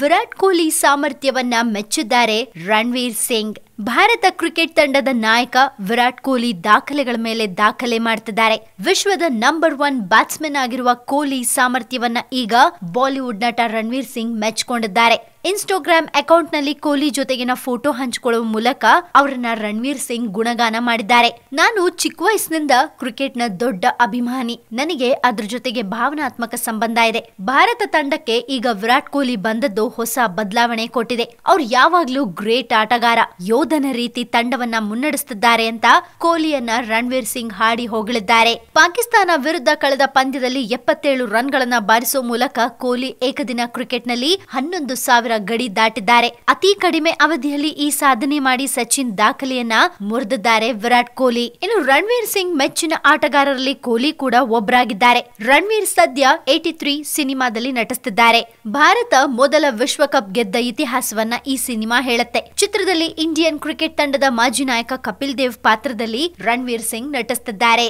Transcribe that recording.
ವಿರಾಟ್ ಕೊಹ್ಲಿ ಸಾಮರ್ಥ್ಯವನ್ನ ಮೆಚ್ಚಿದ್ದಾರೆ ರಣವೀರ್ ಸಿಂಗ್ ಭಾರತ ಕ್ರಿಕೆಟ್ ತಂಡದ ನಾಯಕ ವಿರಾಟ್ ಕೊಹ್ಲಿ ದಾಖಲೆಗಳ ಮೇಲೆ ದಾಖಲೆ ಮಾಡ್ತಿದ್ದಾರೆ ವಿಶ್ವದ ನಂಬರ್ ಒನ್ ಬ್ಯಾಟ್ಸ್ಮನ್ ಆಗಿರುವ ಕೊಹ್ಲಿ ಸಾಮರ್ಥ್ಯವನ್ನ ಈಗ ಬಾಲಿವುಡ್ ನಟ ರಣವೀರ್ ಸಿಂಗ್ ಮೆಚ್ಚಿಕೊಂಡಿದ್ದಾರೆ ಇನ್ಸ್ಟಾಗ್ರಾಮ್ ಅಕೌಂಟ್ ನಲ್ಲಿ ಕೊಹ್ಲಿ ಜೊತೆಗಿನ ಫೋಟೋ ಹಂಚಿಕೊಳ್ಳುವ ಮೂಲಕ ಅವರನ್ನ ರಣವೀರ್ ಸಿಂಗ್ ಗುಣಗಾನ ಮಾಡಿದ್ದಾರೆ ನಾನು ಚಿಕ್ಕ ವಯಸ್ಸಿನಿಂದ ಕ್ರಿಕೆಟ್ ನ ದೊಡ್ಡ ಅಭಿಮಾನಿ ನನಗೆ ಅದ್ರ ಜೊತೆಗೆ ಭಾವನಾತ್ಮಕ ಸಂಬಂಧ ಇದೆ ಭಾರತ ತಂಡಕ್ಕೆ ಈಗ ವಿರಾಟ್ ಕೊಹ್ಲಿ ಬಂದದ್ದು ಹೊಸ ಬದಲಾವಣೆ ಕೊಟ್ಟಿದೆ ಅವ್ರು ಯಾವಾಗ್ಲೂ ಗ್ರೇಟ್ ಆಟಗಾರ ಯೋಧ ಯೋಧನ ರೀತಿ ತಂಡವನ್ನ ಮುನ್ನಡೆಸುತ್ತಿದ್ದಾರೆ ಅಂತ ಕೊಹ್ಲಿಯನ್ನ ರಣವೀರ್ ಸಿಂಗ್ ಹಾಡಿ ಹೊಗಳಿದ್ದಾರೆ ಪಾಕಿಸ್ತಾನ ವಿರುದ್ಧ ಕಳೆದ ಪಂದ್ಯದಲ್ಲಿ ಎಪ್ಪತ್ತೇಳು ರನ್ಗಳನ್ನ ಬಾರಿಸುವ ಮೂಲಕ ಕೊಹ್ಲಿ ಏಕದಿನ ಕ್ರಿಕೆಟ್ನಲ್ಲಿ ಹನ್ನೊಂದು ಸಾವಿರ ಗಡಿ ದಾಟಿದ್ದಾರೆ ಅತಿ ಕಡಿಮೆ ಅವಧಿಯಲ್ಲಿ ಈ ಸಾಧನೆ ಮಾಡಿ ಸಚಿನ್ ದಾಖಲೆಯನ್ನ ಮುರಿದಿದ್ದಾರೆ ವಿರಾಟ್ ಕೊಹ್ಲಿ ಇನ್ನು ರಣವೀರ್ ಸಿಂಗ್ ಮೆಚ್ಚಿನ ಆಟಗಾರರಲ್ಲಿ ಕೊಹ್ಲಿ ಕೂಡ ಒಬ್ಬರಾಗಿದ್ದಾರೆ ರಣವೀರ್ ಸದ್ಯ ಏಟಿ ತ್ರೀ ಸಿನಿಮಾದಲ್ಲಿ ನಟಿಸುತ್ತಿದ್ದಾರೆ ಭಾರತ ಮೊದಲ ವಿಶ್ವಕಪ್ ಗೆದ್ದ ಇತಿಹಾಸವನ್ನ ಈ ಸಿನಿಮಾ ಹೇಳುತ್ತೆ ಚಿತ್ರದಲ್ಲಿ ಇಂಡಿಯನ್ ಕ್ರಿಕೆಟ್ ತಂಡದ ಮಾಜಿ ನಾಯಕ ಕಪಿಲ್ ದೇವ್ ಪಾತ್ರದಲ್ಲಿ ರಣವೀರ್ ಸಿಂಗ್ ನಟಿಸುತ್ತಿದ್ದಾರೆ